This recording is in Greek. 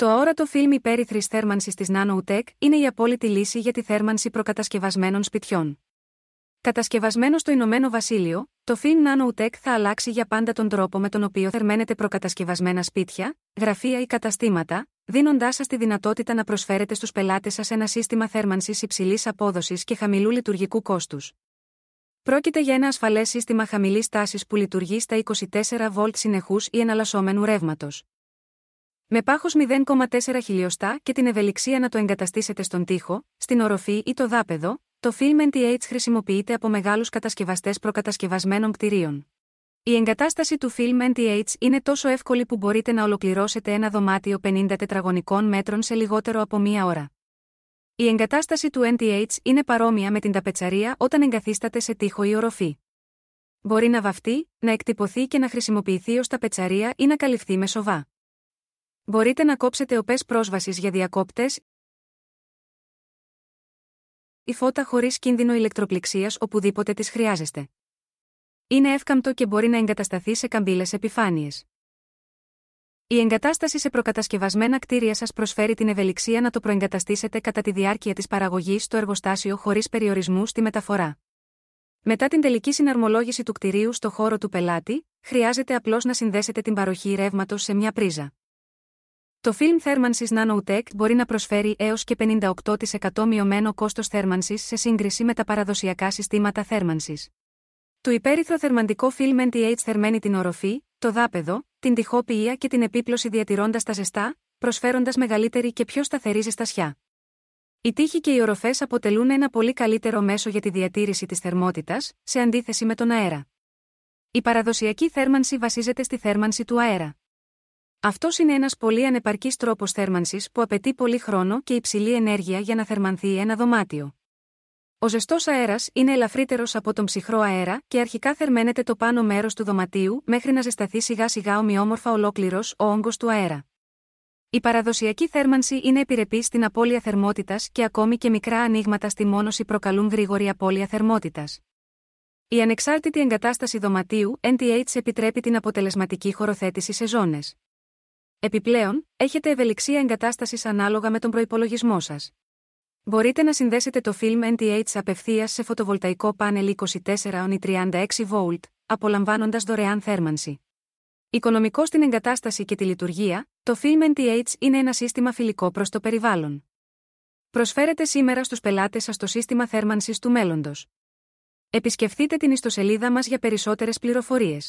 Το αόρατο φιλμ υπέρυθρης θέρμανσης της NanoTech είναι η απόλυτη λύση για τη θέρμανση προκατασκευασμένων σπιτιών. Κατασκευασμένο στο Ηνωμένο Βασίλειο, το φιλμ NanoTech θα αλλάξει για πάντα τον τρόπο με τον οποίο θερμαίνετε προκατασκευασμένα σπίτια, γραφεία ή καταστήματα, δίνοντάς σας τη δυνατότητα να προσφέρετε στους πελάτες σας ένα σύστημα θέρμανσης υψηλής απόδοσης και χαμηλού λειτουργικού κόστους. Πρόκειται για ένα ασφαλές σύστημα χαμηλής τάσης που λειτουργεί στα 24 V συνεχούς ή εναλλασσόμενου ρεύματος. Με πάχος 0,4 χιλιοστά και την ευελιξία να το εγκαταστήσετε στον τοίχο, στην οροφή ή το δάπεδο, το Film NTH χρησιμοποιείται από μεγάλους κατασκευαστές προκατασκευασμένων κτηρίων. Η εγκατάσταση του Film NTH είναι τόσο εύκολη που μπορείτε να ολοκληρώσετε ένα δωμάτιο 50 τετραγωνικών μέτρων σε λιγότερο από μία ώρα. Η εγκατάσταση του NTH είναι παρόμοια με την ταπετσαρία όταν εγκαθίσταται σε τοίχο ή οροφή. Μπορεί να βαφτεί, να εκτυπωθεί και να χρησιμοποιηθεί ως ταπετσαρία ή να καλυφθεί με σοβά. Μπορείτε να κόψετε οπές πρόσβασης για διακόπτες Η φωτα χωρίς κινδυνο ηλεκτροπληξίας οπουδηποτε τις χρειαζεστε ειναι ευκαμπτο και μπορει να εγκατασταθει σε καμπύλες επιφάνειες. η εγκατασταση κτίρια σας προσφέρει την ευελιξία να το προεγκαταστήσετε κατά τη διάρκεια της παραγωγής στο εργοστάσιο χωρίς περιορισμού στη μεταφορά. Μετά την τελική συναρμολόγηση του κτηρίου στο χώρο του πελάτη, χρειάζεται απλώς να συνδέσετε την παροχή ρεύματος σε μια πρίζα. Το φιλμ θέρμανσης NanoTech μπορεί να προσφέρει έως και 58% μειωμένο κόστος θέρμανσης σε σύγκριση με τα παραδοσιακά συστήματα θέρμανσης. Το υπέρυθρο θερμαντικό φιλμ NTH θερμαίνει την οροφή, το δάπεδο, την τυχόπία και την επίπλωση διατηρώντας τα ζεστά, προσφέροντας μεγαλύτερη και πιο σταθερή ζεστασιά. Οι τείχοι και οι οροφές αποτελούν ένα πολύ καλύτερο μέσο για τη διατήρηση της θερμότητας σε αντίθεση με τον αέρα. Η παραδοσιακή θέρμανση βασίζεται στη θέρμανση του αέρα. Αυτός είναι ένας πολύ ανεπαρκής τρόπος θέρμανσης που απαιτεί πολύ χρόνο και υψηλή ενέργεια για να θερμανθεί ένα δωμάτιο. Ο ζεστός αέρας είναι ελαφρύτερος από τον ψυχρό αέρα και αρχικά θερμαίνεται το πάνω μέρος του δωματίου μέχρι να ζεσταθεί σιγά σιγά ομοιόμορφα ολόκληρος ο όγκος του αέρα. Η παραδοσιακή θέρμανση είναι επιρρεπή στην απώλεια θερμότητας και ακόμη και μικρά ανοίγματα στη μόνωση προκαλούν γρήγορη απώλεια θερμότητας. Η ανεξάρτητη εγκατάσταση δωματίου NTH επιτρέπει την αποτελεσματική χωροθέτηση σε ζώνες. Επιπλέον, έχετε ευελιξία εγκατάστασης ανάλογα με τον προπολογισμό σας. Μπορείτε να συνδέσετε το film NTH απευθείας σε φωτοβολταϊκό πάνελ 24 36 V, απολαμβάνοντας δωρεάν θέρμανση. Οικονομικό στην εγκατάσταση και τη λειτουργία, το film NTH είναι ένα σύστημα φιλικό προς το περιβάλλον. Προσφέρετε σήμερα στους πελάτες σας το σύστημα θέρμανσης του μέλλοντος. Επισκεφτείτε την ιστοσελίδα μας για περισσότερες πληροφορίες.